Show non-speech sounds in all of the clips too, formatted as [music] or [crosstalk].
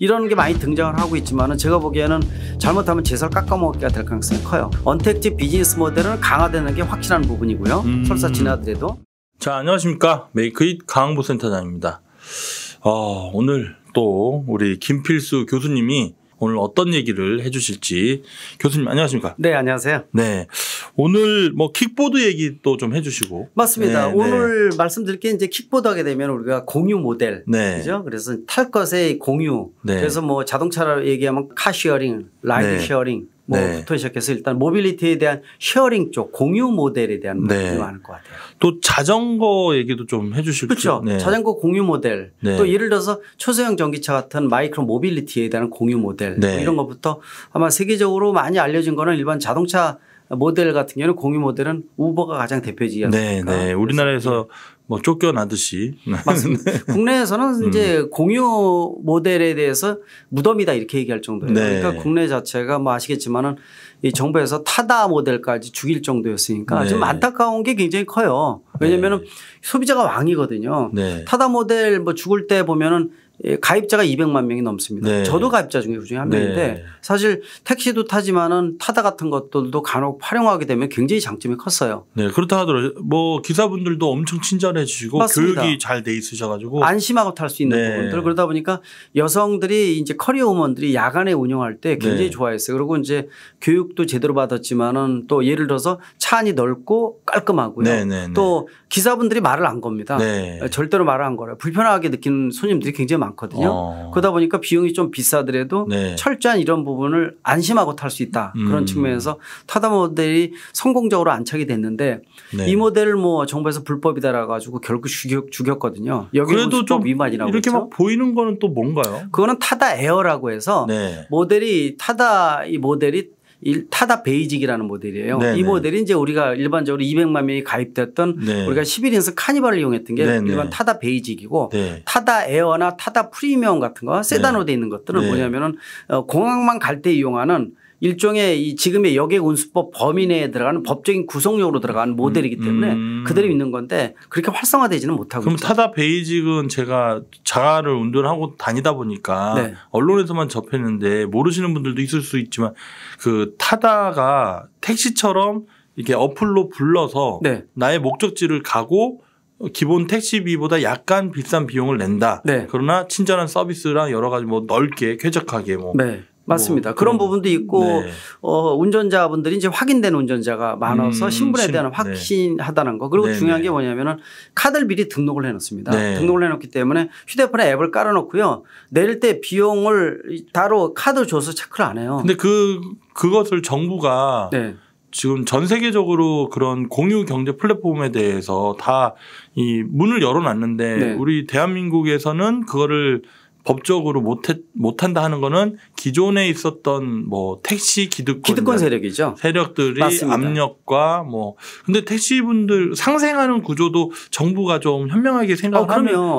이런 게 많이 등장을 하고 있지만 은 제가 보기에는 잘못하면 재설 깎아먹기가 될 가능성이 커요. 언택트 비즈니스 모델은 강화되는 게 확실한 부분이고요. 음... 설사 지나더라도. 자 안녕하십니까 메이크잇 강보센터장입니다. 어, 오늘 또 우리 김필수 교수님이 오늘 어떤 얘기를 해 주실지 교수님 안녕하십니까? 네, 안녕하세요. 네. 오늘 뭐 킥보드 얘기도 좀 해 주시고. 맞습니다. 네, 네. 오늘 네. 말씀드릴 게 이제 킥보드 하게 되면 우리가 공유 모델. 네. 그죠? 그래서 탈 것의 공유. 네. 그래서 뭐 자동차로 얘기하면 카시어링, 라이드 네. 시어링 뭐부터 네. 시작해서 일단 모빌리티에 대한 쉐어링 쪽 공유 모델에 대한 네. 얘기가 많을 것 같아요. 또 자전거 얘기도 좀 해주실 그렇죠. 네. 자전거 공유 모델 네. 또 예를 들어서 초소형 전기차 같은 마이크로 모빌리티에 대한 공유 모델 뭐 네. 이런 것부터 아마 세계적으로 많이 알려진 거는 일반 자동차 모델 같은 경우는 공유 모델은 우버가 가장 대표지 않습니까? 네, 네. 우리나라에서 뭐 쫓겨나듯이. 네. 맞습니다. [laughs] 네. 국내에서는 음. 이제 공유 모델에 대해서 무덤이다 이렇게 얘기할 정도예요. 네. 그러니까 국내 자체가 뭐 아시겠지만은 이 정부에서 타다 모델까지 죽일 정도였으니까 네. 좀 안타까운 게 굉장히 커요. 왜냐면은 네. 소비자가 왕이거든요. 네. 타다 모델 뭐 죽을 때 보면은 예, 가입자가 200만 명이 넘습니다. 네. 저도 가입자 중에 그중에 한 명인데 네. 사실 택시도 타지만은 타다 같은 것들도 간혹 활용하게 되면 굉장히 장점이 컸어요. 네 그렇다 하더라도 뭐 기사분들도 엄청 친절해 지시고맞 교육이 잘 돼 있으셔가지고 안심하고 탈 수 있는 네. 부분들 그러다 보니까 여성들이 이제 커리어 우먼들이 야간에 운영할 때 굉장히 네. 좋아했어요. 그리고 이제 교육도 제대로 받았지만은 또 예를 들어서 차 안이 넓고 깔끔하고요. 네, 네, 또 기사분들이 말을 안 겁니다. 절대로 말을 안 걸어요. 불편하게 느끼는 손님들이 굉장히 많. 아요 많거든요. 어. 그러다 보니까 비용이 좀 비싸더라도 네. 철저한 이런 부분을 안심하고 탈 수 있다. 음. 그런 음. 측면에서 타다 모델이 성공적으로 안착이 됐는데 네. 이 모델을 뭐 정부에서 불법이다라고 가지고 결국 죽였, 죽였거든요. 그래도 좀위반이라고 이렇게 했죠? 막 보이는 거는 또 뭔가요? 그거는 타다 에어라고 해서 네. 모델이 타다 이 모델이 타다 베이직이라는 모델이에요. 네네. 이 모델이 이제 우리가 일반적으로 200만 명이 가입됐던 네. 우리가 11인승 카니발을 이용했던 게 네네. 일반 타다 베이직이고 네. 타다 에어나 타다 프리미엄 같은 거 세단으로 네. 돼 있는 것들은 네. 뭐냐면은 어, 공항만 갈 때 이용하는 일종의 이 지금의 여객 운수법 범위 내에 들어가는 법적인 구성력으로 들어가는 모델이기 음, 때문에 음. 그대로 있는 건데 그렇게 활성화되지는 못하고 그럼 있죠. 타다 베이직은 제가 자가를 운전하고 다니다 보니까 네. 언론에서만 접했는데 모르시는 분들도 있을 수 있지만 그 타다가 택시처럼 이렇게 어플로 불러서 네. 나의 목적지를 가고 기본 택시비보다 약간 비싼 비용을 낸다. 네. 그러나 친절한 서비스랑 여러 가지 뭐 넓게 쾌적하게 뭐 네. 뭐 맞습니다. 뭐 그런, 부분도 있고 네. 어, 운전자분들이 이제 확인된 운전자가 많아서 음, 신분에 대한 네. 확신하다는 네. 거. 그리고 네, 중요한 게 네. 뭐냐면은 카드를 미리 등록을 해놓습니다. 네. 등록을 해놓기 때문에 휴대폰에 앱을 깔아놓고요. 내릴 때 비용을 따로 카드 줘서 체크를 안 해요. 근데 그 그것을 정부가 지금 전 세계적으로 그런 공유 경제 플랫폼에 대해서 다 이 문을 열어놨는데 우리 대한민국에서는 그거를 법적으로 못해, 못한다 하는 거는 기존에 있었던 뭐 택시 기득권, 기득권 세력이죠. 세력들이 맞습니다. 압력과 뭐 근데 택시 분들 상생하는 구조도 정부가 좀 현명하게 아, 생각을 어,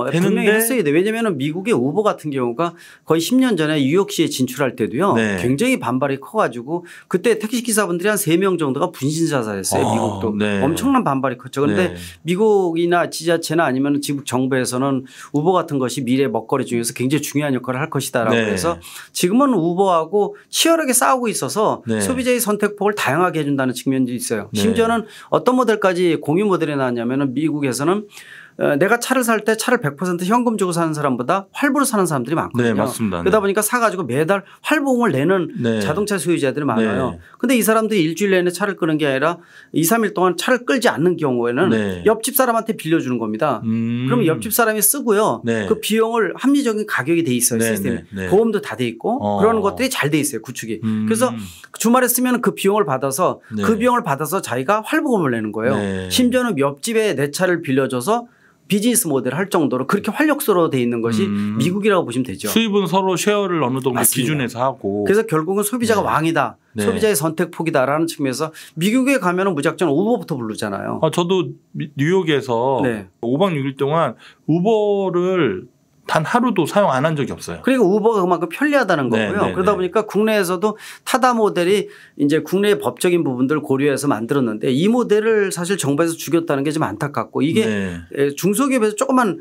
하면 되는데 했어야 돼. 왜냐면은 미국의 우버 같은 경우가 거의 10년 전에 뉴욕시에 진출할 때도요. 네. 굉장히 반발이 커 가지고 그때 택시 기사분들이 한 3명 정도가 분신 자살했어요. 어, 미국도. 네. 엄청난 반발이 컸죠. 그런데 네. 미국이나 지자체나 아니면 지금 정부에서는 우버 같은 것이 미래 먹거리 중에서 굉장히 중요한 역할을 할 것이다라고 네. 해서 지금은 새로운 후보하고 치열하게 싸우고 있어서 네. 소비자의 선택폭을 다양하게 해준다는 측면도 있어요. 네. 심지어는 어떤 모델까지 공유 모델이 나왔냐면은 미국에서는 어, 내가 차를 살 때 차를 100% 현금 주고 사는 사람보다 활부로 사는 사람들이 많거든요. 네, 맞습니다. 네. 그러다 보니까 사가지고 매달 활보금을 내는 네. 자동차 소유자들이 많아요. 네. 근데 이 사람들이 일주일 내내 차를 끄는 게 아니라 2, 3일 동안 차를 끌지 않는 경우에는 네. 옆집 사람한테 빌려주는 겁니다. 음. 그럼 옆집 사람이 쓰고요. 네. 그 비용을 합리적인 가격이 돼 있어요. 네, 시스템. 보험도 다 돼 있고 어. 그런 것들이 잘 돼 있어요. 구축이. 음. 그래서 주말에 쓰면 그 비용을 받아서 그 비용을 받아서 자기가 활보금을 내는 거예요. 심지어는 옆집에 내 차를 빌려줘서 비즈니스 모델을 할 정도로 그렇게 활력소로 돼 있는 것이 음. 미국이라고 보시면 되죠. 수입은 서로 쉐어를 어느 정도 맞습니다. 기준에서 하고 그래서 결국은 소비자가 네. 왕이다. 네. 소비자의 선택 폭이다라는 측면에서 미국에 가면은 무작정 우버부터 부르잖아요. 아, 저도 뉴욕에서 네. 5박 6일 동안 우버를 단 하루도 사용 안 한 적이 없어요. 그리고 우버가 그만큼 편리하다는 네, 거고요. 네네. 그러다 네. 보니까 국내에서도 타다 모델이 이제 국내의 법적인 부분들을 고려해서 만들었는데 이 모델을 사실 정부에서 죽였다는 게 좀 안타깝고 이게 네. 예, 중소기업에서 조금만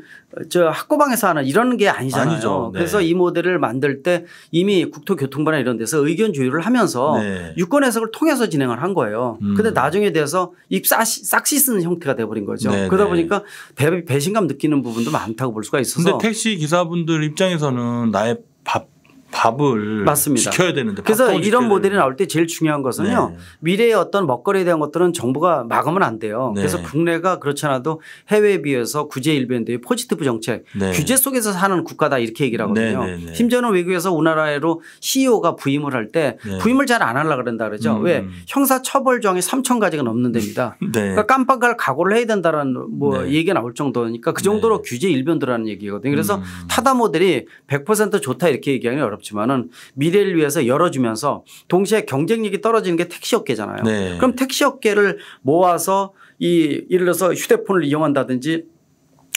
저 학고방에서 하는 이런 게 아니잖아요. 아니죠. 네. 그래서 이 모델을 만들 때 이미 국토교통부나 이런 데서 의견 조율을 하면서 네. 유권 해석을 통해서 진행을 한 거예요. 음. 근데 나중에 대해서 입싹 쓰는 형태가 돼버린 거죠. 네, 그러다 보니까 배, 배신감 느끼는 부분도 많다고 볼 수가 있어서. 택시 기사분들 입장에서는 나의 밥 밥을 맞습니다. 지켜야 되는데 그래서 이런 모델이 나올 때 제일 중요한 것은요 네. 미래의 어떤 먹거리에 대한 것들은 정부가 막으면 안 돼요. 네. 그래서 국내가 그렇지 않아도 해외에 비해서 구제 일변도의 포지티브 정책 네. 규제 속에서 사는 국가다 이렇게 얘기를 하거든요. 네, 네, 네. 심지어는 외국에서 우리나라로 CEO가 부임을 할 때 부임을 잘 안 하려 고 그런다 그러죠. 음. 왜 형사 처벌조항이 3천 가지가 넘는 데입니다. [laughs] 그러니까 깜빡 할 각오를 해야 된다라는 뭐 얘기가 나올 정도니까 그 정도로 규제 일변도라는 얘기거든요. 그래서 음. 타다 모델이 100% 좋다 이렇게 얘기하기 어렵 어렵지만은 미래를 위해서 열어주면서 동시에 경쟁력이 떨어지는 게 택시업계잖아요. 네. 그럼 택시업계를 모아서 이 예를 들어서 휴대폰을 이용한다든지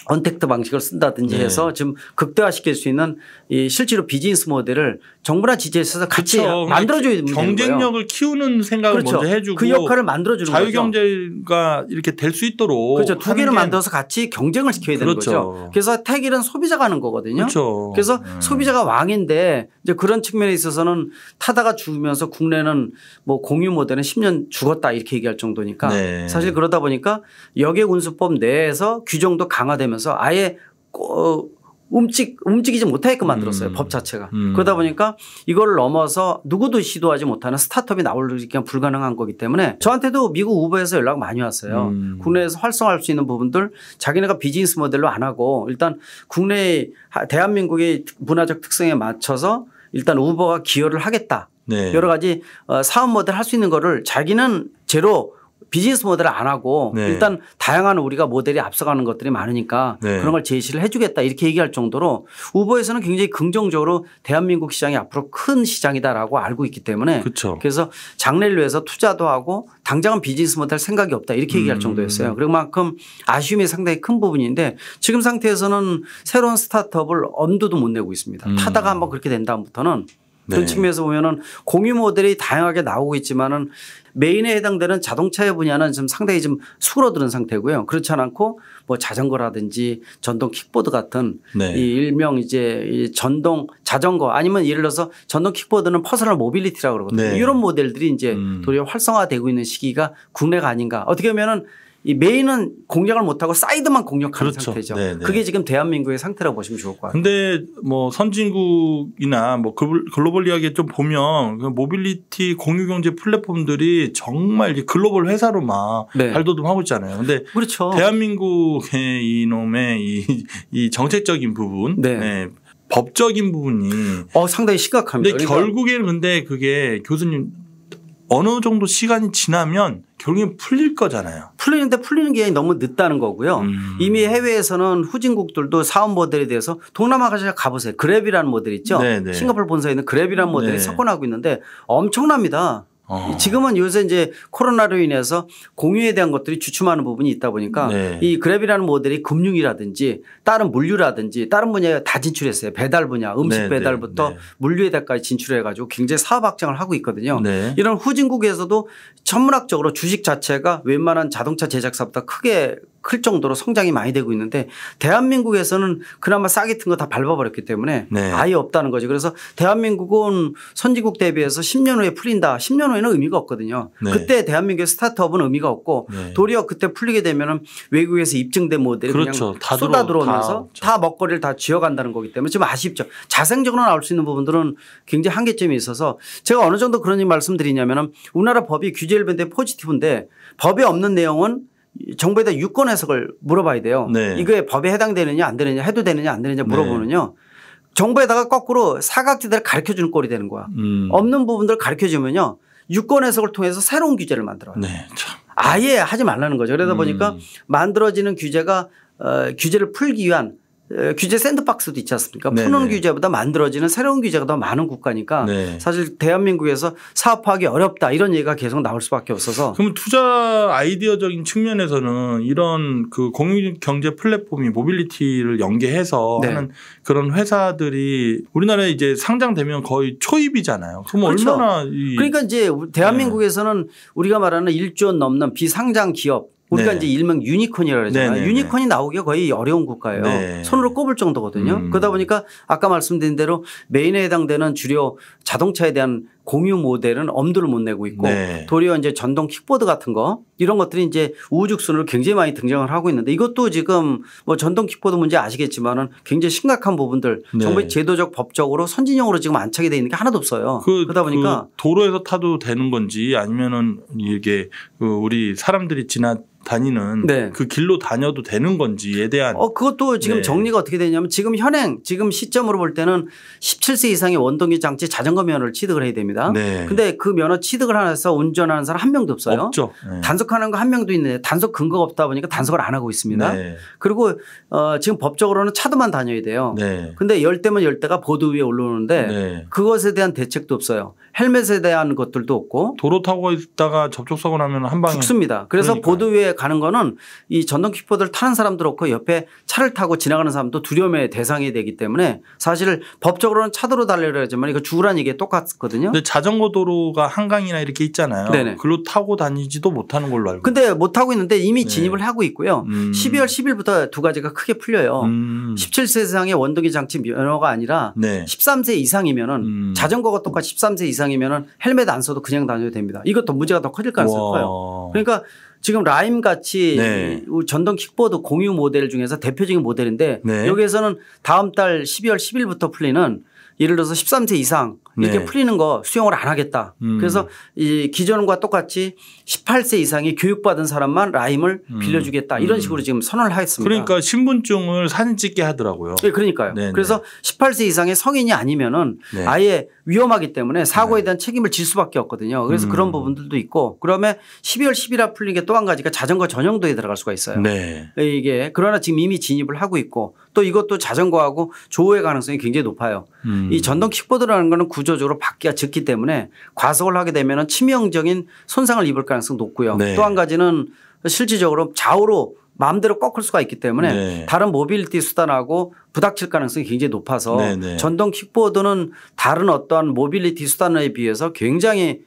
언택트 방식을 쓴다든지 네. 해서 네. 지금 극대화시킬 수 있는 이 실제로 비즈니스 모델을 정부나 지자체에 있어서 같이 그렇죠. 만들어줘야 경쟁력을 키우는 생각을 그렇죠. 먼저 해주고 그 역할을 만들어주는 자유경제가 이렇게 될 수 있도록 그렇죠. 두 개를 만들어서 같이 경쟁을 시켜야 되는 그렇죠. 거죠. 그래서 택일은 소비자가 하는 거거든요. 그렇죠. 그래서 음. 소비자가 왕인데 이제 그런 측면에 있어서는 타다가 죽으면서 국내는 뭐 공유 모델은 10년 죽었다 이렇게 얘기할 정도니까 네. 사실 그러다 보니까 여객운수법 내에서 규정도 강화되면서 아예 꼭 움직 움직이지 못하게끔 만들었어요. 음. 법 자체가. 음. 그러다 보니까 이걸 넘어서 누구도 시도하지 못하는 스타트업이 나올기가 불가능한 거기 때문에 저한테도 미국 우버에서 연락 많이 왔어요. 음. 국내에서 활성화할 수 있는 부분들 자기네가 비즈니스 모델로 안 하고 일단 국내 대한민국의 문화적 특성에 맞춰서 일단 우버가 기여를 하겠다. 네. 여러 가지 어, 사업 모델 할 수 있는 거를 자기는 제로 비즈니스 모델을 안 하고 네. 일단 다양한 우리가 모델이 앞서가는 것들이 많으니까 네. 그런 걸 제시를 해주겠다 이렇게 얘기할 정도로 우버에서는 굉장히 긍정적으로 대한민국 시장이 앞으로 큰 시장이다라고 알고 있기 때문에 그쵸. 그래서 장래를 위해서 투자도 하고 당장은 비즈니스 모델 생각이 없다 이렇게 얘기할 음. 정도였어요. 그만큼 아쉬움이 상당히 큰 부분인데 지금 상태에서는 새로운 스타트업을 엄두도 못 내고 있습니다. 음. 타다가 한번 그렇게 된 다음부터는 네. 그런 네. 측면에서 보면은 공유 모델이 다양하게 나오고 있지만은 메인에 해당되는 자동차의 분야는 지금 상당히 좀 수그러드는 상태고요. 그렇지 않고 뭐 자전거라든지 전동 킥보드 같은 네. 이 일명 이제 이 전동 자전거 아니면 예를 들어서 전동 킥보드는 퍼스널 모빌리티라고 그러거든요. 네. 이런 모델들이 이제 음. 도리어 활성화되고 있는 시기가 국내가 아닌가 어떻게 보면은 이 메인은 공략을 못하고 사이드만 공격하는 그렇죠. 상태죠. 네네. 네. 그게 지금 대한민국의 상태라고 보시면 좋을 것 같아요. 근데 뭐 선진국이나 뭐 글로벌 이야기 좀 보면 그 모빌리티 공유경제 플랫폼들이 정말 이제 글로벌 회사로막 네. 발돋움하고 있잖아요. 근데 그렇죠. 대한민국의 이놈의 이, 이 정책적인 부분 네. 네. 법적인 부분이 어 상당히 심각합니다. 근데 그러니까 결국에는 근데 그게 교수님 어느 정도 시간이 지나면 결국엔 풀릴 거잖아요. 풀리는데 풀리는 게 너무 늦다는 거고요. 음. 이미 해외에서는 후진국들도 사업 모델에 대해서 동남아 가서 가보세요. 그랩이라는 모델 있죠. 네, 네. 싱가포르 본사에 있는 그랩이라는 모델이 네. 석권하고 있는데 엄청납니다. 어. 지금은 요새 이제 코로나로 인해서 공유에 대한 것들이 주춤하는 부분이 있다 보니까 네. 이 그랩이라는 모델이 금융이라든지 다른 물류라든지 다른 분야에 다 진출했어요. 배달 분야, 음식 네. 네 배달부터 네. 물류에대까지 진출해 가지고 굉장히 사업 확장을 하고 있거든요. 네. 이런 후진국에서도 천문학적으로 주식 자체가 웬만한 자동차 제작사보다 크게 클 정도로 성장이 많이 되고 있는데 대한민국에서는 그나마 싸게 튼 거 다 밟아버렸기 때문에 네. 아예 없다는 거죠. 그래서 대한민국은 선진국 대비해서 10년 후에 풀린다. 10년 후에는 의미가 없거든요. 네. 그때 대한민국의 스타트업은 의미가 없고 네. 도리어 그때 풀리게 되면은 외국에서 입증된 모델이 그렇죠. 그냥 쏟아 들어오면서 다, 다 먹거리를 다지어간다는 거기 때문에 좀 아쉽죠. 자생적으로 나올 수 있는 부분들은 굉장히 한계점이 있어서 제가 어느 정도 그런 말씀드리냐면은 우리나라 법이 규제 일변대 포지티브인데 법에 없는 내용은 정부에다 유권 해석을 물어봐야 돼요. 네. 이에 법에 해당되느냐 안 되느냐 해도 되느냐 안 되느냐 네. 물어보는요 정부에다가 거꾸로 사각지대를 가르쳐 주는 꼴이 되는 거야. 음. 없는 부분들을 가르쳐 주면요. 유권 해석을 통해서 새로운 규제를 만들어요. 네, 참. 아예 하지 말라는 거죠. 그러다 음. 보니까 만들어지는 규제가 어, 규제를 풀기 위한 규제 샌드박스도 있지 않습니까? 푸는 규제보다 만들어지는 새로운 규제가 더 많은 국가니까 네. 사실 대한민국에서 사업하기 어렵다 이런 얘기가 계속 나올 수밖에 없어서. 그러면 투자 아이디어적인 측면에서는 이런 그 공유 경제 플랫폼이 모빌리티를 연계해서 네. 하는 그런 회사들이 우리나라에 이제 상장되면 거의 초입이잖아요. 그럼 그렇죠. 얼마나 그러니까 이제 대한민국에서는 네. 우리가 말하는 1조 원 넘는 비상장 기업 우리가 네. 이제 일명 유니콘이라고 그러잖아요. 네네. 네, 네. 유니콘이 나오기가 거의 어려운 국가예요. 네. 손으로 꼽을 정도거든요. 음. 그러다 보니까 아까 말씀드린 대로 메인에 해당되는 주요 자동차에 대한 공유 모델은 엄두를 못 내고 있고 네. 도리어 이제 전동 킥보드 같은 거 이런 것들이 이제 우후죽순으로 굉장히 많이 등장을 하고 있는데 이것도 지금 뭐 전동 킥보드 문제 아시겠지만은 굉장히 심각한 부분들 네. 정말 제도적 법적으로 선진형으로 지금 안착이 돼 있는 게 하나도 없어요. 그, 러다 보니까 그 도로에서 타도 되는 건지 아니면은 이게 그 우리 사람들이 지나 다니는 네. 그 길로 다녀도 되는 건지에 대한 어 그것도 지금 네. 정리가 어떻게 되냐면 지금 현행 지금 시점으로 볼 때는 17세 이상의 원동기 장치 자전거 면허를 취득을 해야 됩니다. 겁니다. 네. 근데 그 면허 취득을 하면서 운전하는 사람 한 명도 없어요. 없죠. 네. 단속하는 거 한 명도 있는데 단속 근거가 없다 보니까 단속을 안 하고 있습니다. 네. 그리고 어 지금 법적으로는 차도만 다녀야 돼요. 네. 근데 열 대면 열 대가 보드 위에 올라오는데 네. 그것에 대한 대책도 없어요. 헬멧에 대한 것들도 없고 도로 타고 있다가 접촉사고 나면 한 방에 죽습니다. 그래서 그러니까요. 보드 위에 가는 거는 이 전동 킥보드를 타는 사람도 없고 옆에 차를 타고 지나가는 사람도 두려움의 대상이 되기 때문에 사실 법적으로는 차도로 달려야 되지만 이거 주라란 얘기에 똑같거든요. 자전거 도로가 한강이나 이렇게 있잖아요. 네네. 글로 타고 다니지도 못하는 걸로 알고. 근데 못 타고 있는데 이미 네. 진입을 네. 하고 있고요. 음. 12월 10일부터 두 가지가 크게 풀려요. 음. 17세 이상의 원동기 장치 면허가 아니라 네. 13세 이상이면은 음. 자전거가 똑같이 13세 이상이면은 헬멧 안 써도 그냥 다녀도 됩니다. 이것도 문제가 더 커질 가능성이 커요. 그러니까 지금 라임 같이 네. 전동 킥보드 공유 모델 중에서 대표적인 모델인데 네. 여기에서는 다음 달 12월 10일부터 풀리는 예를 들어서 13세 이상 이렇게 네. 풀리는 거 수용을 안 하겠다. 음. 그래서 이 기존과 똑같이 18세 이상이 교육받은 사람만 라임을 음. 빌려주겠다 이런 음. 식으로 지금 선언을 하였습니다. 그러니까 신분증을 사진 찍게 하더라고요. 예, 네, 그러니까요. 네네. 그래서 18세 이상의 성인이 아니면은 네. 아예 위험하기 때문에 사고에 네. 대한 책임을 질 수밖에 없거든요. 그래서 음. 그런 부분들도 있고 그러면 12월 10일에 풀린 게 또 한 가지가 자전거 전용도에 들어갈 수가 있어요. 네. 예, 이게 그러나 지금 이미 진입을 하고 있고 또 이것도 자전거하고 조우의 가능성이 굉장히 높아요. 음. 이 전동 킥보드라는 거는 구조적으로 바퀴가 적기 때문에 과속을 하게 되면 치명적인 손상을 입을 가능성이 높고요. 네. 또한 가지는 실질적으로 좌우로 마음대로 꺾을 수가 있기 때문에 네. 다른 모빌리티 수단하고 부닥칠 가능성이 굉장히 높아서 네. 네. 전동 킥보드는 다른 어떠한 모빌리티 수단에 비해서 굉장히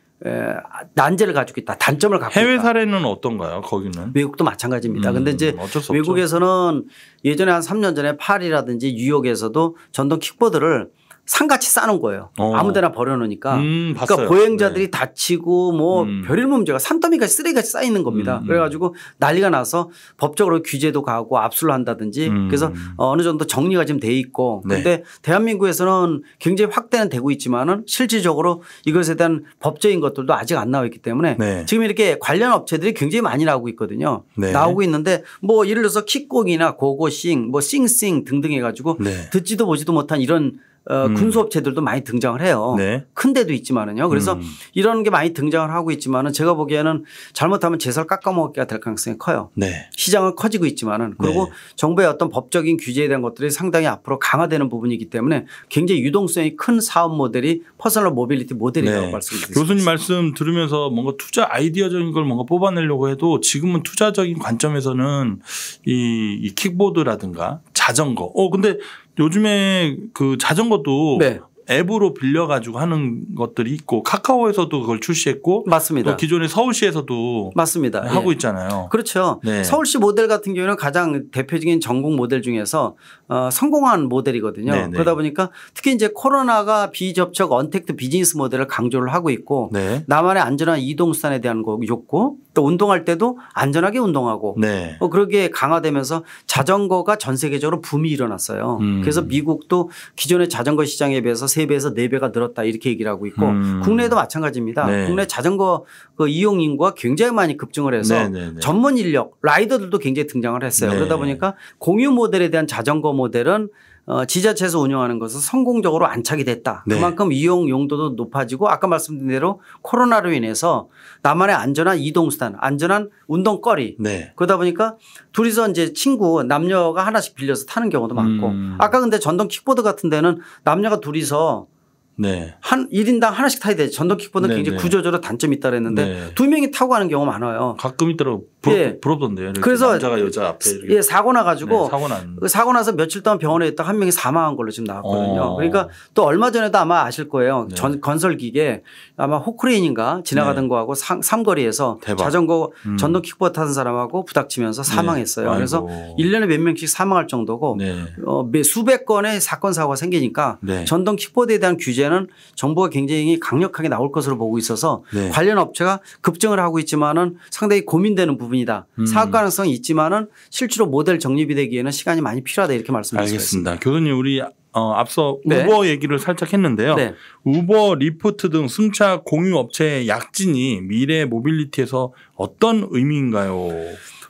난제를 가지고 있다. 단점을 갖고 해외 있다. 해외 사례는 어떤가요? 거기는 미국도 마찬가지입니다. 음, 근데 이제 외국에서는 예전에 한 3년 전에 파리라든지 뉴욕에서도 전동 킥보드를 상같이 싸는 거예요. 어. 아무데나 버려놓으니까. 음, 그러니까 보행자들이 네. 다치고 뭐 음. 별일 문제가 산더미가 쓰레기가 쌓이는 겁니다. 음, 음. 그래가지고 난리가 나서 법적으로 규제도 가고 압수를 한다든지 음. 그래서 어느 정도 정리가 지금 돼 있고 그런데 네. 대한민국에서는 굉장히 확대는 되고 있지만은 실질적으로 이것에 대한 법적인 것들도 아직 안 나와 있기 때문에 네. 지금 이렇게 관련 업체들이 굉장히 많이 나오고 있거든요. 네. 나오고 있는데 뭐 예를 들어서 킥공이나 고고싱 뭐 싱싱 등등 해가지고 네. 듣지도 보지도 못한 이런 어, 음. 군수업체들도 많이 등장을 해요. 네. 큰 데도 있지만은요. 그래서 음. 이런 게 많이 등장을 하고 있지만은 제가 보기에는 잘못하면 제설 깎아먹기가 될 가능성이 커요. 네. 시장은 커지고 있지만은 네. 그리고 네. 정부의 어떤 법적인 규제에 대한 것들이 상당히 앞으로 강화되는 부분이기 때문에 굉장히 유동성이 큰 사업 모델이 퍼스널 모빌리티 모델이라고 네. 말씀드렸습니다. 교수님 말씀 들으면서 뭔가 투자 아이디어적인 걸 뭔가 뽑아내려고 해도 지금은 투자적인 관점에서는 이, 이 킥보드라든가 자전거. 어 근데 요즘에 그 자전거도 네. 앱으로 빌려가지고 하는 것들이 있고 카카오에서도 그걸 출시했고 맞습니다. 기존에 서울시에서도 맞습니다. 하고 예. 있잖아요. 그렇죠. 네. 서울시 모델 같은 경우는 가장 대표적인 전국 모델 중에서 어, 성공한 모델이거든요. 네네. 네. 그러다 보니까 특히 이제 코로나가 비접촉 언택트 비즈니스 모델을 강조를 하고 있고 네. 나만의 안전한 이동수단에 대한 욕구 또 운동할 때도 안전하게 운동하고 네. 어, 뭐 그러게 강화되면서 자전거가 전 세계적으로 붐이 일어났어요. 음. 그래서 미국도 기존의 자전거 시장에 비해서 3배에서 4배가 늘었다 이렇게 얘기를 하고 있고 음. 국내도 마찬가지입니다. 네. 국내 자전거 그 이용 인구가 굉장히 많이 급증을 해서 네, 네, 전문 인력 라이더들도 굉장히 등장을 했어요. 그러다 보니까 공유 모델에 대한 자전거 모델은 어, 지자체에서 운영하는 것은 성공적으로 안착이 됐다. 네. 그만큼 이용 용도도 높아지고 아까 말씀드린 대로 코로나로 인해서 나만의 안전한 이동수단, 안전한 운동거리. 네. 그러다 보니까 둘이서 이제 친구, 남녀가 하나씩 빌려서 타는 경우도 많고 음. 아까 근데 전동 킥보드 같은 데는 남녀가 둘이서 네. 한 1인당 하나씩 타야 돼. 전동 킥보드는 네, 네. 굉장히 구조적으로 단점이 있다 그랬는데 네. 두 명이 타고 가는 경우 많아요. 가끔 있더라 부럽, 예. 부럽던데요. 그래서 남자가 여자 앞에 예, 사고 나 가지고 사고, 그 사고 나서 며칠 동안 병원에 있다 가한 명이 사망한 걸로 지금 나왔거든요. 어. 그러니까 또 얼마 전에도 아마 아실 거예요. 전, 건설 기계 아마 호크레인인가 지나가던 거하고 삼, 삼거리에서 대박. 자전거 음. 전동 킥보드 타는 사람하고 부닥치면서 사망했어요. 그래서 일년에몇 명씩 사망할 정도고 어, 수백 건의 사건 사고가 생기니까 전동 킥보드에 대한 규제 문제는 정부가 굉장히 강력하게 나올 것으로 보고 있어서 네. 관련 업체가 급증을 하고 있지만은 상당히 고민되는 부분이다. 음. 사업 가능성이 있지만은 실제로 모델 정립이 되기에는 시간이 많이 필요하다 이렇게 말씀드릴 습니다 알겠습니다. 교수님 우리 어, 앞서 네. 우버 얘기를 살짝 했는데요. 네. 우버, 리포트 등 승차 공유 업체의 약진이 미래 모빌리티에서 어떤 의미인가요?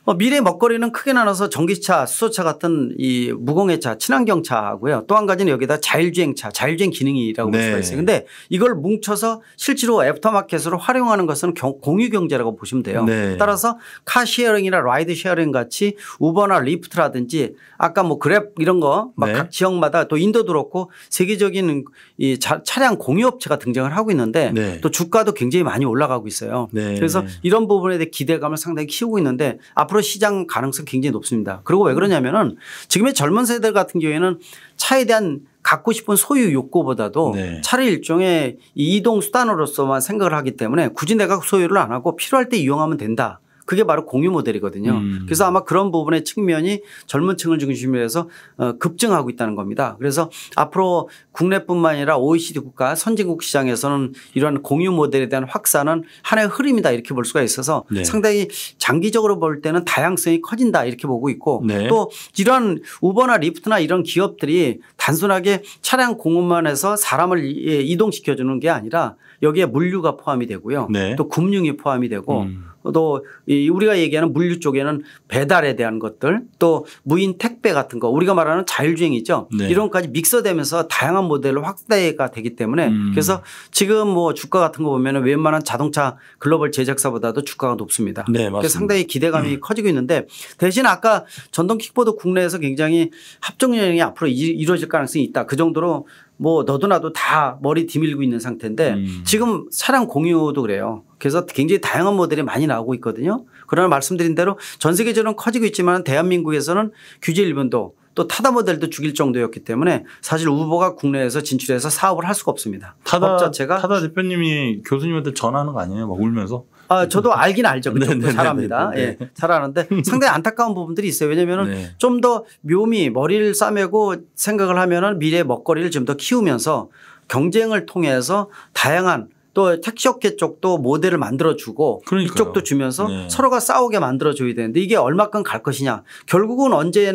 뭐 미래 먹거리는 크게 나눠서 전기차, 수소차 같은 이 무공해차, 친환경차고요. 하또한 가지는 여기다 자율주행차, 자율주행 기능이라고 네. 볼 수가 네. 있어요. 근데 이걸 뭉쳐서 실제로 애프터마켓으로 활용하는 것은 공유 경제라고 보시면 돼요. 네. 따라서 카시어링이나 라이드 쉐어링 같이 우버나 리프트라든지 아까 뭐 그랩 이런 거각 네. 지역마다 또 인도도 그렇고 세계적인 이 차량 공유 업체가 등장을 하고 있는데 네. 또 주가도 굉장히 많이 올라가고 있어요. 네. 그래서 이런 부분에 대해 기대감을 상당히 키우고 있는데 앞으로 앞으로 시장 가능성 굉장히 높습니다. 그리고 왜 음. 그러냐면은 지금의 젊은 세대 같은 경우에는 차에 대한 갖고 싶은 소유 욕구보다도 네. 차를 일종의 이동 수단으로서만 생각을 하기 때문에 굳이 내가 소유를 안 하고 필요할 때 이용하면 된다. 그게 바로 공유 모델이거든요. 음. 그래서 아마 그런 부분의 측면이 젊은 층을 중심으로 해서 어, 급증하고 있다는 겁니다. 그래서 앞으로 국내뿐만 아니라 OECD 국가 선진국 시장에서는 이러한 공유 모델에 대한 확산은 하나의 흐름이다 이렇게 볼 수가 있어서 네. 상당히 장기적으로 볼 때는 다양성이 커진다 이렇게 보고 있고 네. 또이러한 우버나 리프트나 이런 기업들이 단순하게 차량 공급만 해서 사람을 예, 이동시켜주는 게 아니라 여기에 물류가 포함이 되고요. 네. 또 금융이 포함이 되고 음. 또 우리가 얘기하는 물류 쪽에는 배달에 대한 것들 또 무인 택배 같은 거 우리가 말하는 자율주행이죠. 네. 이런 것까지 믹서되면서 다양한 모델로 확대가 되기 때문에 음. 그래서 지금 뭐 주가 같은 거 보면 웬만한 자동차 글로벌 제작사보다도 주가가 높습니다. 네, 그래서 상당히 기대감이 음. 커지고 있는데 대신 아까 전동 킥보드 국내에서 굉장히 합종 여행이 앞으로 이루어질 가능성이 있다. 그 정도로 뭐 너도 나도 다 머리 뒤밀고 있는 상태인데 음. 지금 차량 공유도 그래요. 그래서 굉장히 다양한 모델이 많이 나오고 있거든요. 그러나 말씀드린 대로 전 세계적으로 는 커지고 있지만 대한민국에서는 규제 일본도 또 타다 모델도 죽일 정도였기 때문에 사실 우버가 국내에서 진출해서 사업을 할 수가 없습니다. 타다 자체가 타다 대표님이 교수님한테 전화하는 거 아니에요? 막 울면서 아, 저도 알긴 알죠. 그쪽 잘합니다. 네, 그 네, 네, 예, 잘하는데 상당히 안타까운 부분들이 있어요. 왜냐하면 네. 좀더 묘미 머리를 싸매고 생각을 하면은 미래 먹거리를 좀 더 키우면서 경쟁을 통해서 다양한 또 택시업계 쪽도 모델을 만들어주고 그러니까요. 이쪽도 주면서 네. 서로가 싸우게 만들어줘야 되는데 이게 얼마큼 갈 것이냐 결국은 언제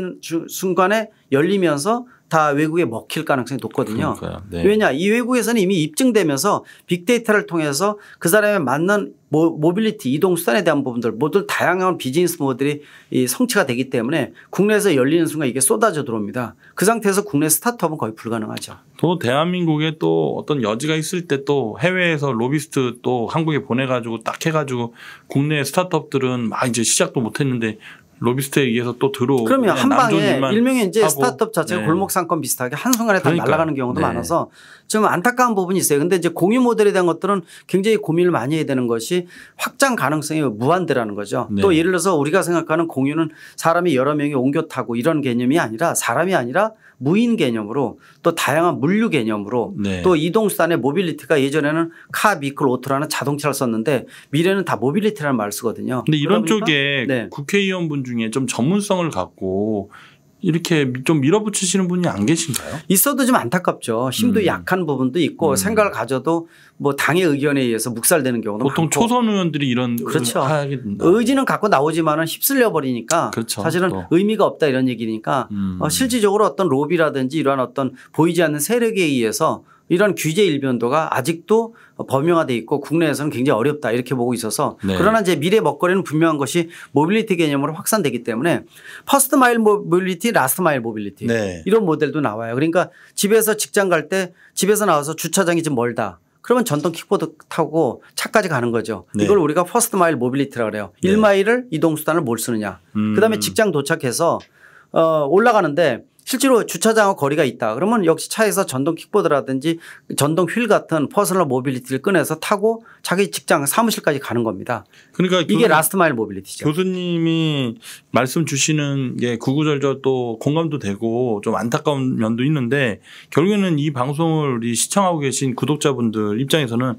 순간에 열리면서 다 외국에 먹힐 가능성이 높거든요. 네. 왜냐 이 외국에서는 이미 입증되면서 빅데이터를 통해서 그사람에 맞는 모, 빌리티 이동 수단에 대한 부분들 모두 다양한 비즈니스 모델이 이 성취가 되기 때문에 국내에서 열리는 순간 이게 쏟아져 들어옵니다. 그 상태에서 국내 스타트업은 거의 불가능하죠. 또 대한민국에 또 어떤 여지가 있을 때 또 해외에서 로비스트 또 한국에 보내가지고 딱 해가지고 국내 스타트업들은 막 이제 시작도 못했는데 로비스트에 의해서 또 들어오고 그러면 한 방에 일명의 이제 하고. 스타트업 자체가 네. 골목 상권 비슷하게 한 순간에 다 날아가는 경우도 네. 많아서 좀 안타까운 부분이 있어요. 근데 이제 공유 모델에 대한 것들은 굉장히 고민을 많이 해야 되는 것이 확장 가능성이 무한대라는 거죠. 네. 또 예를 들어서 우리가 생각하는 공유는 사람이 여러 명이 옮겨 타고 이런 개념이 아니라 사람이 아니라 무인 개념으로 또 다양한 물류 개념으로 네. 또 이동수단의 모빌리티가 예전에는 카, 미클, 오토라는 자동차를 썼는데 미래는 다 모빌리티라는 말을 쓰거든요. 근데 이런 쪽에 네. 국회의원분 중에 좀 전문성을 갖고 이렇게 좀 밀어붙이시는 분이 안 계신가요? 있어도 좀 안타깝죠. 힘도 음. 약한 부분도 있고 음. 생각을 가져도 뭐 당의 의견에 의해서 묵살되는 경우도 보통 많고. 초선 의원들이 이런 그렇죠. 의지는 갖고 나오지만은 휩쓸려 버리니까 그렇죠. 사실은 또. 의미가 없다 이런 얘기니까 음. 어, 실질적으로 어떤 로비라든지 이러한 어떤 보이지 않는 세력에 의해서 이런 규제 일변도가 아직도 범용화돼 있고 국내에서는 굉장히 어렵다 이렇게 보고 있어서 네. 그러나 이제 미래 먹거리는 분명한 것이 모빌리티 개념으로 확산되기 때문에 퍼스트 마일 모빌리티, 라스트 마일 모빌리티 네. 이런 모델도 나와요. 그러니까 집에서 직장 갈 때 집에서 나와서 주차장이 좀 멀다. 그러면 전동 킥보드 타고 차까지 가는 거죠. 네. 이걸 우리가 퍼스트 마일 모빌리티라 그래요. 네. 1마일을 이동 수단을 뭘 쓰느냐. 음. 그다음에 직장 도착해서 어 올라가는데 실제로 주차장과 거리가 있다. 그러면 역시 차에서 전동 킥보드라든지 전동 휠 같은 퍼스널 모빌리티를 꺼내서 타고 자기 직장 사무실까지 가는 겁니다. 그러니까 이게 라스트 마일 모빌리티죠. 교수님이 말씀 주시는 게 구구절절 또 공감도 되고 좀 안타까운 면도 있는데 결국에는 이 방송을 시청하고 계신 구독자분들 입장에서는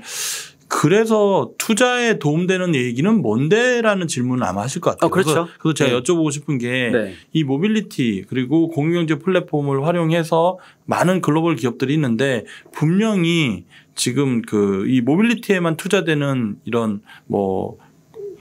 그래서 투자에 도움되는 얘기는 뭔데라는 질문을 아마 하실 것 같아요. 어, 그렇죠. 그래서, 그래서 제가 네. 여쭤보고 싶은 게이 네. 모빌리티 그리고 공유경제 플랫폼을 활용해서 많은 글로벌 기업들이 있는데 분명히 지금 그 이 모빌리티에만 투자되는 이런 뭐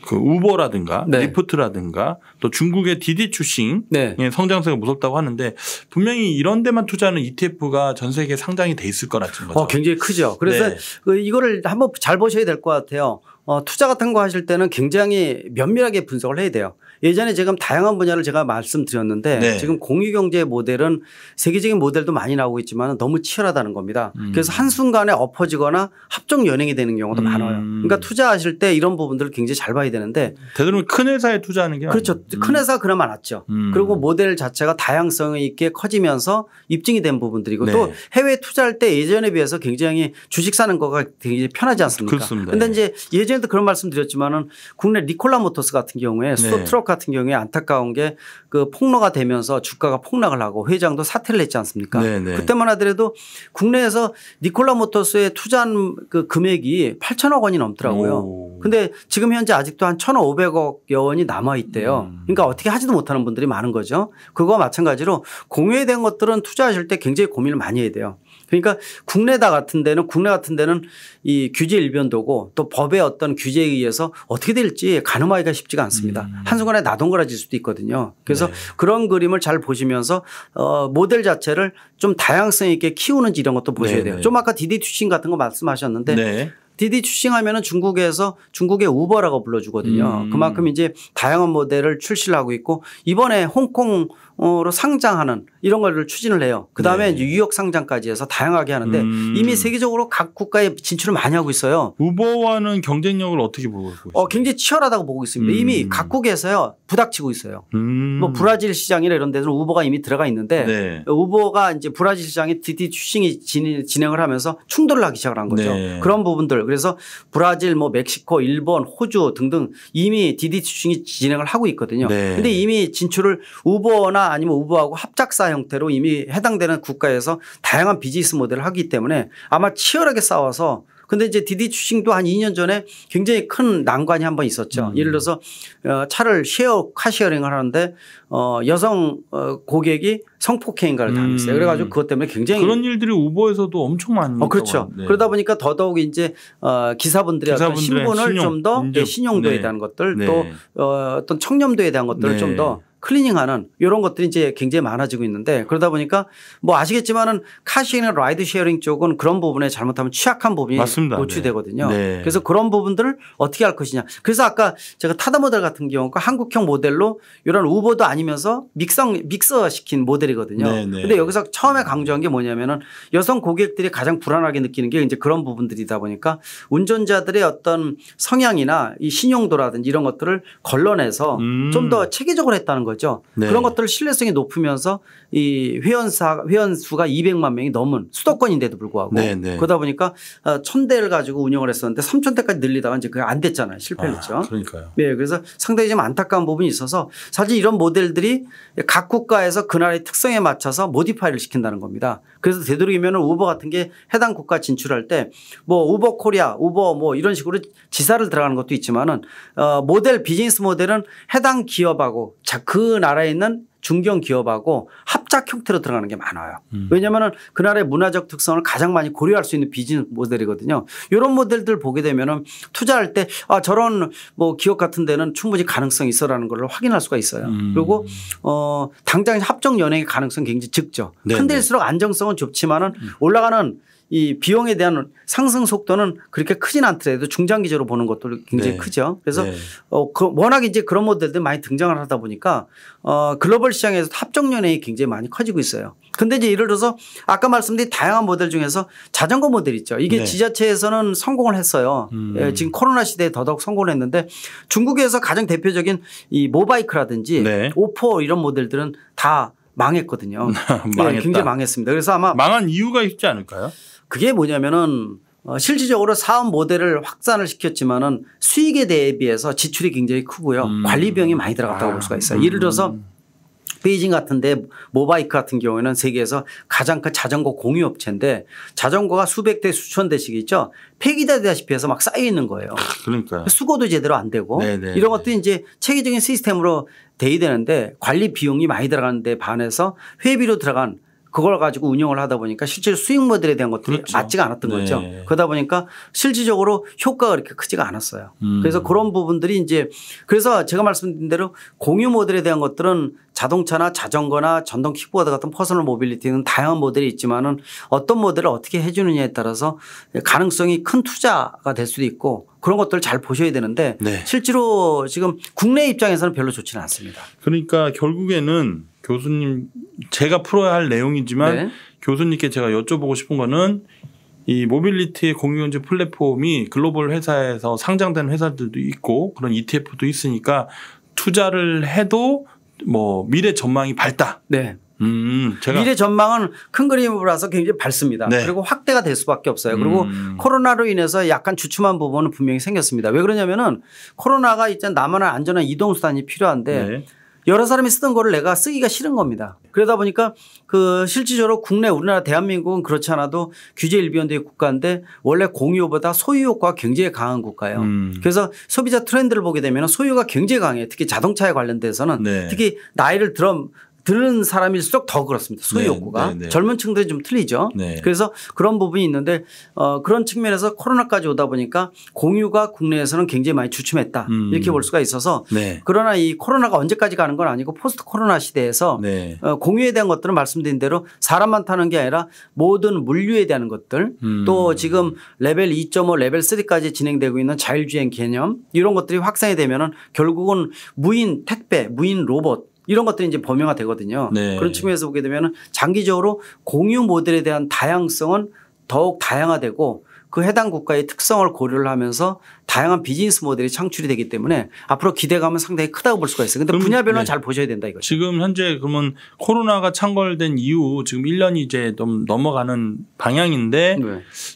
그 우버라든가 네. 리프트라든가 또 중국의 디디 출신 네. 성장세가 무섭다고 하는데 분명히 이런 데만 투자하는 ETF가 전 세계 상장이 돼 있을 거라는 어, 거죠. 어, 굉장히 크죠. 그래서 네. 그 이거를 한번 잘 보셔야 될 것 같아요. 어, 투자 같은 거 하실 때는 굉장히 면밀하게 분석을 해야 돼요. 예전에 제가 다양한 분야를 제가 말씀드렸는데 네. 지금 공유경제 모델은 세계적인 모델도 많이 나오고 있지만 너무 치열하다는 겁니다. 음. 그래서 한순간에 엎어지거나 합종 연행이 되는 경우도 음. 많아요. 그러니까 투자하실 때 이런 부분들을 굉장히 잘 봐야 되는데 대도록큰 회사에 투자하는 게 그렇죠. 음. 큰 회사 가 그나마 낫죠. 음. 그리고 모델 자체가 다양성이 있게 커지면서 입증이 된 부분들이고 네. 또 해외 투자할 때 예전에 비해서 굉장히 주식 사는 거가 굉장히 편하지 않습니까? 그렇습니다. 근데 예. 이제 예전에도 그런 말씀 드렸지만 국내 리콜라 모터스 같은 경우에 수소 네. 트럭 같은 경우에 안타까운 게 그 폭로가 되면서 주가가 폭락을 하고 회장도 사퇴를 했지 않습니까? 네네. 네. 그때만 하더라도 국내에서 니콜라 모터스에 투자한 그 금액이 8천억 원이 넘더라고요. 오. 근데 지금 현재 아직도 한 1,500억여 원이 남아 있대요. 음. 그러니까 어떻게 하지도 못하는 분들이 많은 거죠. 그거와 마찬가지로 공유에 대한 것들은 투자하실 때 굉장히 고민을 많이 해야 돼요. 그러니까 국내다 같은 데는 국내 같은 데는 이 규제 일변도고 또 법의 어떤 규제에 의해서 어떻게 될지 가늠하기가 쉽지가 않습니다. 음. 한순간에 나동그라질 수도 있거든요. 그래서 네. 그런 그림을 잘 보시면서 어 모델 자체를 좀 다양성 있게 키우는지 이런 것도 보셔야 네, 돼요. 네. 좀 아까 디디 투싱 같은 거 말씀하셨는데 네. 디디 추싱하면은 중국에서 중국의 우버라고 불러주거든요. 음. 그만큼 이제 다양한 모델을 출시를 하고 있고 이번에 홍콩 로 상장하는 이런 걸 추진을 해요. 그 다음에 네. 유역 상장까지 해서 다양하게 하는데 음. 이미 세계적으로 각 국가에 진출을 많이 하고 있어요. 우버와는 경쟁력을 어떻게 보고 있어요? 어, 굉장히 치열하다고 보고 있습니다. 음. 이미 각국에서요 부닥치고 있어요. 음. 뭐 브라질 시장이나 이런 데서 우버가 이미 들어가 있는데 네. 후보가 이제 브라질 시장에 디 d 추싱이 진행을 하면서 충돌을 하기 시작을 한 거죠. 네. 그런 부분들 그래서 브라질, 뭐 멕시코, 일본, 호주 등등 이미 디디 추싱이 진행을 하고 있거든요. 그런데 네. 이미 진출을 우버나 아니면 우호하고 합작사 형태로 이미 해당되는 국가에서 다양한 비즈니스 모델을 하기 때문에 아마 치열하게 싸워서 근데 이제 디디 추싱도 한 2년 전에 굉장히 큰 난관이 한번 있었죠. 음. 예를 들어서 어, 차를 쉐어 카쉐어링을 하는데 어 여성 어, 고객이 성폭행인가를 당했어요. 음. 그래가지고 그것 때문에 굉장히 그런 일들이 우버에서도 엄청 많이 어, 그렇죠. 네. 그러다 보니까 더더욱 이제 어, 기사분들의, 기사분들의 신분을 신용, 좀더 예, 신용도에 네. 대한 것들 네. 또 어, 어떤 청렴도에 대한 것들을 네. 좀더 클리닝하는 이런 것들이 이제 굉장히 많아지고 있는데 그러다 보니까 뭐 아시겠지만은 카시이나 라이드 쉐어링 쪽은 그런 부분에 잘못하면 취약한 부분이 맞습니다. 노출되거든요. 네. 네. 그래서 그런 부분들을 어떻게 할 것이냐. 그래서 아까 제가 타다 모델 같은 경우가 한국형 모델로 이런 우버도 아니면서 믹성 믹서 시킨 모델이거든요. 네네. 네. 근데 여기서 처음에 강조한 게 뭐냐면은 여성 고객들이 가장 불안하게 느끼는 게 이제 그런 부분들이다 보니까 운전자들의 어떤 성향이나 이 신용도라든지 이런 것들을 걸러내서 음. 좀더 체계적으로 했다는 거죠. 거죠. 네. 그런 것들을 신뢰성이 높으면서 이 회원사 회원 수가 200만 명이 넘은 수도권인데도 불구하고 네, 네. 그러다 보니까 어, 천 대를 가지고 운영을 했었는데 3천 대까지 늘리다가 이제 그게 안 됐잖아요. 실패했죠. 아, 그러니까요. 네, 그래서 상당히 좀 안타까운 부분이 있어서 사실 이런 모델들이 각 국가에서 그 나라의 특성에 맞춰서 모디파이를 시킨다는 겁니다. 그래서 되도록이면 우버 같은 게 해당 국가 진출할 때 뭐 우버 코리아, 우버 뭐 이런 식으로 지사를 들어가는 것도 있지만은 어 모델 비즈니스 모델은 해당 기업하고 자그 그 나라에 있는 중견 기업하고 합작 형태로 들어가는 게 많아요. 음. 왜냐하면 그 나라의 문화적 특성을 가장 많이 고려할 수 있는 비즈니스 모델이거든요. 이런 모델들 보게 되면은 투자할 때 아, 저런 뭐 기업 같은 데는 충분히 가능성이 있어라는 걸 확인할 수가 있어요. 음. 그리고 어, 당장 합정 연행의 가능성 굉장히 적죠. 큰 네, 데일수록 네. 안정성은 좁지만은 음. 올라가는 이 비용에 대한 상승 속도는 그렇게 크진 않더라도 중장기적으로 보는 것도 굉장히 네. 크죠. 그래서 네. 어, 그 워낙 이제 그런 모델들 많이 등장을 하다 보니까 어, 글로벌 시장에서 합정 연행이 굉장히 많이 커지고 있어요. 근데 이제 예를 들어서 아까 말씀드린 다양한 모델 중에서 자전거 모델 있죠. 이게 네. 지자체에서는 성공을 했어요. 음. 예, 지금 코로나 시대에 더더욱 성공을 했는데 중국에서 가장 대표적인 이 모바이크라든지 네. 오포 이런 모델들은 다 망했거든요. [laughs] 네, 네 굉장히 망했습니다. 그래서 아마 망한 이유가 있지 않을까요? 그게 뭐냐면은 어, 실질적으로 사업 모델을 확산을 시켰지만은 수익에 대비해서 지출이 굉장히 크고요. 음. 관리 비용이 많이 들어갔다고 아. 볼 수가 있어요. 예를 들어서 음. 베이징 같은데 모바이크 같은 경우에는 세계에서 가장 큰 자전거 공유 업체인데 자전거가 수백 대 수천 대씩 있죠. 폐기되다시피 해서 막 쌓여 있는 거예요. 그러니까 수거도 제대로 안 되고 네네. 네, 이런 네. 것도 이제 체계적인 시스템으로 돼야 되는데 관리 비용이 많이 들어가는데 반해서 회비로 들어간 그걸 가지고 운영을 하다 보니까 실제로 수익 모델에 대한 것들이 그렇죠. 맞지가 않았던 네. 거죠. 그러다 보니까 실질적으로 효과가 그렇게 크지가 않았어요. 음. 그래서 그런 부분들이 이제 그래서 제가 말씀드린 대로 공유 모델에 대한 것들은 자동차나 자전거나 전동 킥보드 같은 퍼스널 모빌리티는 다양한 모델이 있지만은 어떤 모델을 어떻게 해주느냐에 따라서 가능성이 큰 투자가 될 수도 있고 그런 것들을 잘 보셔야 되는데 네. 실제로 지금 국내 입장에서는 별로 좋지는 않습니다. 그러니까 결국에는 교수님 제가 풀어야 할 내용이지만 네. 교수님께 제가 여쭤보고 싶은 거는 이 모빌리티 공유연제 플랫폼이 글로벌 회사에서 상장된 회사들도 있고 그런 ETF도 있으니까 투자를 해도 뭐 미래 전망이 밝다. 네. 음, 미래 전망은 큰 그림으로서 굉장히 밝습니다. 네. 그리고 확대가 될 수밖에 없어요. 그리고 음. 코로나로 인해서 약간 주춤한 부분은 분명히 생겼습니다. 왜 그러냐면은 코로나가 이제 나만의 안전한 이동 수단이 필요한데 네. 여러 사람이 쓰던 거를 내가 쓰기가 싫은 겁니다. 그러다 보니까 그 실질적으로 국내 우리나라 대한민국은 그렇지 않아도 규제 일변도의 국가인데 원래 공유보다 소유 효과가 굉장히 강한 국가예요. 음. 그래서 소비자 트렌드를 보게 되면 소유가 굉장히 강해요. 특히 자동차에 관련돼서는 네. 특히 나이를 들어 들은 사람일수록 더 그렇습니다. 소유 네, 욕구가 네, 네. 젊은 층들이 좀 틀리죠. 그래서 그런 부분이 있는데 어, 그런 측면에서 코로나까지 오다 보니까 공유가 국내에서는 굉장히 많이 주춤했다 음. 이렇게 볼 수가 있어서 그러나 이 코로나가 언제까지 가는 건 아니고 포스트 코로나 시대에서 어, 공유에 대한 것들은 말씀드린 대로 사람만 타는 게 아니라 모든 물류에 대한 것들 음. 또 지금 레벨 2.5 레벨 3까지 진행되고 있는 자율주행 개념 이런 것들이 확산이 되면은 결국은 무인 택배, 무인 로봇 이런 것들이 이제 범위가 되거든요. 네. 그런 측면에서 보게 되면 장기적으로 공유 모델에 대한 다양성은 더욱 다양화되고 그 해당 국가의 특성을 고려를 하면서 다양한 비즈니스 모델이 창출이 되기 때문에 앞으로 기대감은 상당히 크다고 볼 수가 있어요. 근데 분야별로 네. 잘 보셔야 된다 이거죠. 지금 현재 그러면 코로나가 창궐된 이후 지금 1년이 이제 좀 넘어가는 방향인데 네.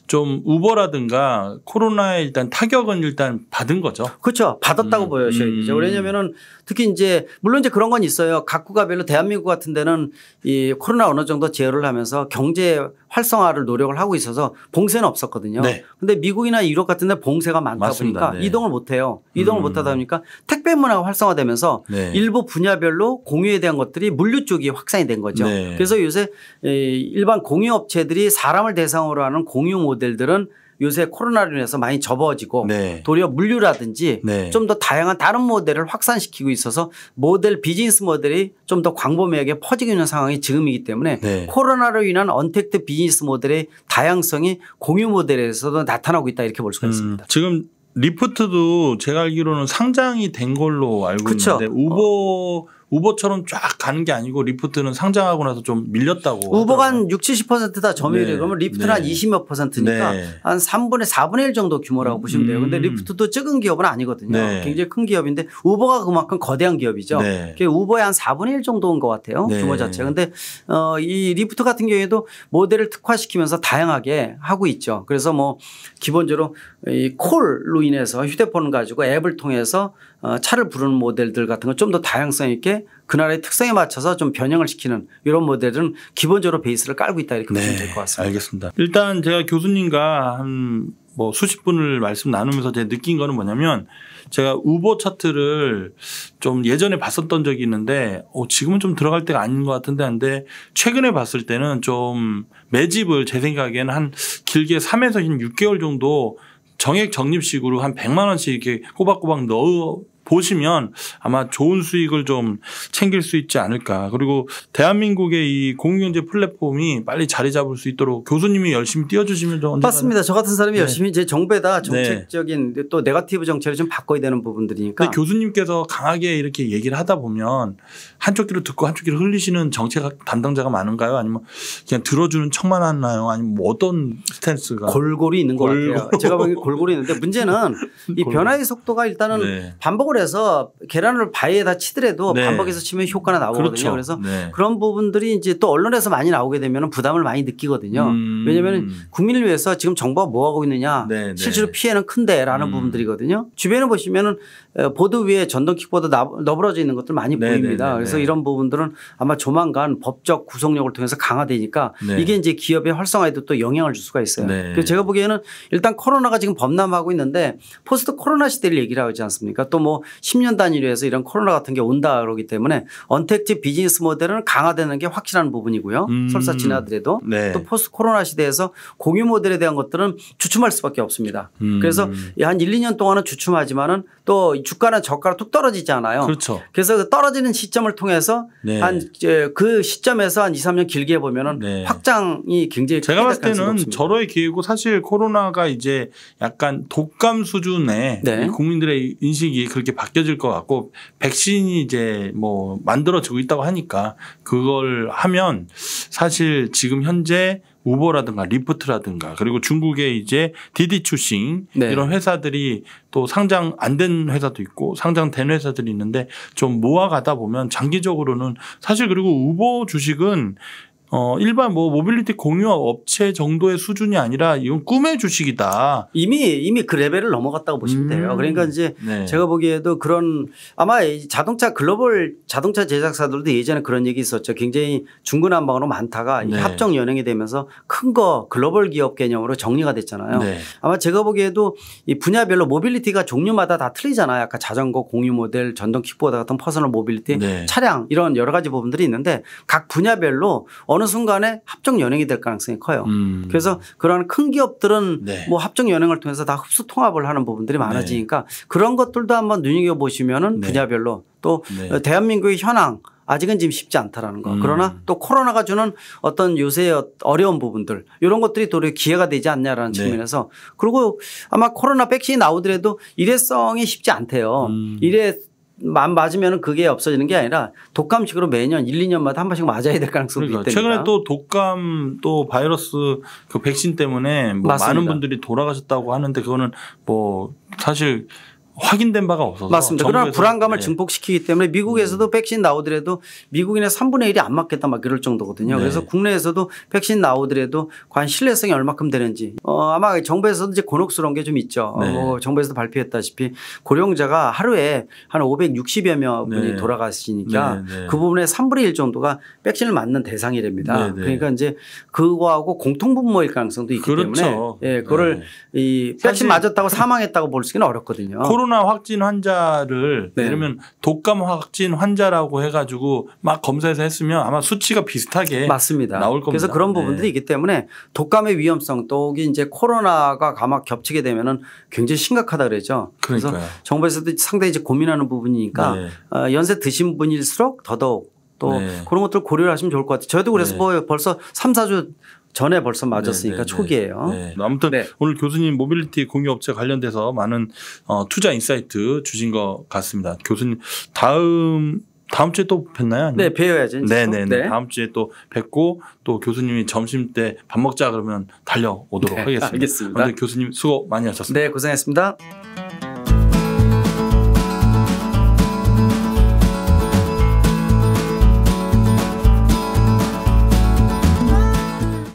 좀 우버라든가 코로나에 일단 타격은 일단 받은 거죠. 그렇죠. 받았다고 음. 보여셔야 되죠. 음. 왜냐면은 특히 이제 물론 이제 그런 건 있어요. 각국가별로 대한민국 같은 데는 이 코로나 어느 정도 제어를 하면서 경제 활성화를 노력을 하고 있어서 봉쇄는 없었거든요. 네. 근데 미국이나 유럽 같은 데 봉쇄가 많다 맞니다 그렇니까 그러니까 네. 이동을 못 해요. 이동을 음. 못 하다 보니까 택배 문화가 활성화되면서 네. 일부 분야별로 공유에 대한 것들이 물류 쪽이 확산이 된 거죠. 네. 그래서 요새 일반 공유 업체들이 사람을 대상으로 하는 공유 모델들은 요새 코로나로 인해서 많이 접어지고 네. 도리어 물류라든지 네. 좀더 다양한 다른 모델을 확산시키고 있어서 모델 비즈니스 모델이 좀 더 광범위하게 퍼지고 있는 상황이 지금이기 때문에 네. 코로나로 인한 언택트 비즈니스 모델의 다양성이 공유 모델에서도 나타나고 있다 이렇게 볼 수가 음, 있습니다. 지금 리프트도 제가 알기로는 상장이 된 걸로 알고 그쵸? 있는데 우버 어. 우버처럼 쫙 가는 게 아니고 리프트는 상장하고 나서 좀 밀렸다고. 우버가 한 60, 70%다 점유율이 네. 그러면 리프트는 네. 한 20 몇 퍼센트니까 네. 한 3분의 4분의 1 정도 규모라고 보시면 돼요. 근데 음. 리프트도 적은 기업은 아니거든요. 네. 굉장히 큰 기업인데 우버가 그만큼 거대한 기업이죠. 네. 그게 우버의 한 4분의 1 정도인 것 같아요. 네. 규모 자체가. 근데 어, 이 리프트 같은 경우에도 모델을 특화시키면서 다양하게 하고 있죠. 그래서 뭐 기본적으로 이 콜로 인해서 휴대폰 가지고 앱을 통해서 어, 차를 부르는 모델들 같은 건 좀 더 다양성 있게 그 나라의 특성에 맞춰서 좀 변형을 시키는 이런 모델은 기본적으로 베이스를 깔고 있다 이렇게 네, 보시면 될 것 같습니다. 알겠습니다. 일단 제가 교수님과 한 뭐 수십 분을 말씀 나누면서 제가 느낀 거는 뭐냐면 제가 우버 차트를 좀 예전에 봤었던 적이 있는데 어, 지금은 좀 들어갈 때가 아닌 것 같은데 한데 최근에 봤을 때는 좀 매집을 제 생각에는 한 길게 3에서 6개월 정도 정액 적립식으로 한 100만 원씩 이렇게 꼬박꼬박 넣어 보시면 아마 좋은 수익을 좀 챙길 수 있지 않을까. 그리고 대한민국의 이 공유경제 플랫폼이 빨리 자리 잡을 수 있도록 교수님이 열심히 띄워주시면 좀 맞습니다. 저 같은 사람이 네. 열심히 이제 정부에다 네. 정책적인 네. 또네가티브 정책을 좀 바꿔야 되는 부분들이니까. 교수님께서 강하게 이렇게 얘기를 하다 보면 한쪽 귀로 듣고 한쪽 귀로 흘리시는 정책 담당자가 많은가요? 아니면 그냥 들어주는 척만 하나요? 아니면 뭐 어떤 스탠스가 골고루 있는 골것 같아요. 제가 보기엔 골고루 있는데 문제는 [laughs] 이 변화의 속도가 일단은 네. 반복을 반복 해서 계란을 바위에다 치더라도 네. 반복해서 치면 효과가 나오거든요. 그렇죠. 그래서 네. 그런 부분들이 이제 또 언론에서 많이 나오게 되면 부담을 많이 느끼거든요. 음. 왜냐하면 국민을 위해서 지금 정부가 뭐 하고 있느냐 네, 네. 실제로 피해는 큰데라는 음. 부분들이거든요. 주변에 보시면은 보드 위에 전동 킥보드 너부러져 있는 것들 많이 네네네네. 보입니다. 네, 네, 그래서 네. 이런 부분들은 아마 조만간 법적 구속력을 통해서 강화되니까 네. 이게 이제 기업의 활성화에도 또 영향을 줄 수가 있어요. 네. 그래서 제가 보기에는 일단 코로나가 지금 범람하고 있는데 포스트 코로나 시대를 얘기를 하지 않습니까? 또 뭐 10년 단위로 해서 이런 코로나 같은 게 온다 그러기 때문에 언택트 비즈니스 모델은 강화되는 게 확실한 부분이고요. 음. 설사 지나더라도 네. 또 포스트 코로나 시대에서 공유 모델에 대한 것들은 주춤할 수밖에 없습니다. 음. 그래서 한 1, 2년 동안은 주춤하지만은 또 주가나 저가로 툭 떨어지잖아요. 그렇죠. 그래서 그 떨어지는 시점을 통해서 네. 한그 시점에서 한 2, 3년 길게 보면은 네. 확장이 굉장히 제가 봤을 때는 저로의 기회고 사실 코로나가 이제 약간 독감 수준의 네. 국민들의 인식이 그렇게 바뀌어질 것 같고 백신이 이제 뭐 만들어지고 있다고 하니까 그걸 하면 사실 지금 현재 우버라든가 리프트라든가 그리고 중국의 이제 디디 추싱 네. 이런 회사들이 또 상장 안 된 회사도 있고 상장된 회사들이 있는데 좀 모아가다 보면 장기적으로는 사실 그리고 우버 주식은 어, 일반 뭐 모빌리티 공유 업체 정도의 수준이 아니라 이건 꿈의 주식이다. 이미 이미 그 레벨을 넘어갔다고 보시면 돼요. 음, 그러니까 이제 네. 제가 보기에도 그런 아마 자동차 글로벌 자동차 제작사들도 예전에 그런 얘기 있었죠. 굉장히 중구난방으로 많다가 네. 합정 연행이 되면서 큰 거 글로벌 기업 개념으로 정리가 됐잖아요. 네. 아마 제가 보기에도 이 분야별로 모빌리티가 종류마다 다 틀리잖아요. 아까 자전거 공유 모델, 전동 킥보드 같은 퍼스널 모빌리티, 네. 차량 이런 여러 가지 부분들이 있는데 각 분야별로 어느 어느 순간에 합정 연행이 될 가능성이 커요. 음. 그래서 그런 큰 기업들은 네. 뭐 합정 연행을 통해서 다 흡수 통합을 하는 부분들이 네. 많아지니까 네. 그런 것들도 한번 눈여겨 보시면은 네. 분야별로 또 네. 어, 대한민국의 현황 아직은 지금 쉽지 않다라는 거. 음. 그러나 또 코로나가 주는 어떤 요새 의 어, 어려운 부분들 이런 것들이 도리어 기회가 되지 않냐라는 네. 측면에서 그리고 아마 코로나 백신이 나오더라도 일회성이 쉽지 않대요. 음. 일회 맞으면 그게 없어지는 게 아니라 독감식으로 매년 1, 2년마다 한 번씩 맞아야 될가능성이 그러니까 있다. 최근에 또 독감 또 바이러스 그 백신 때문에 뭐 많은 분들이 돌아가셨다고 하는데 그거는 뭐 사실 확인된 바가 없어서 맞습니다. 그러나 불안감을 네. 증폭시키기 때문에 미국에서도 음. 백신 나오더라도 미국인의 3분의 1이 안 맞겠다 막이럴 정도거든요. 네. 그래서 국내에서도 백신 나오더라도 과연 신뢰성이 얼마큼 되는지 어, 아마 정부에서도 이제 곤혹스러운 게 좀 있죠. 네. 어, 정부에서도 발표했다시피 고령자가 하루에 한 560여 명 분이 네. 돌아가시니까 네, 네. 그 부분의 3분의 1 정도가 백신을 맞는 대상이랍니다. 그러니까 이제 그거하고 공통분모일 가능성도 있기 그렇죠. 때문에 예, 그거를 이 백신 맞았다고 사망했다고 볼 수는 어렵거든요. 코로나 확진 환자를 네. 예를 들면 독감 확진 환자라고 해가지고 막 검사해서 했으면 아마 수치가 비슷하게 맞습니다. 나올 겁니다. 그래서 그런 부분들이 네. 있기 때문에 독감의 위험성 또 이제 코로나가 가막 겹치게 되면은 굉장히 심각하다 그랬죠 그래서 그러니까요. 정부에서도 상당히 이제 고민하는 부분이니까 네. 어, 연세 드신 분일수록 더더욱 또 네. 그런 것들 을 고려를 하시면 좋을 것 같아요. 저도 그래서 네. 벌써 3, 4주 전에 벌써 맞았으니까 네, 네, 네, 초기예요네 아무튼 네. 오늘 교수님 모빌리티 공유업체 관련돼서 많은 어, 투자 인사이트 주신 것 같습니다. 교수님 다음 다음 주에 또 뵀나요? 아니면? 네, 뵈어야지. 네네 네. 다음 주에 또 뵙고 또 교수님이 점심 때 밥 먹자 그러면 달려오도록 네, 하겠습니다. 알겠습니다. 교수님 수고 많이 하셨습니다. 네, 고생했습니다.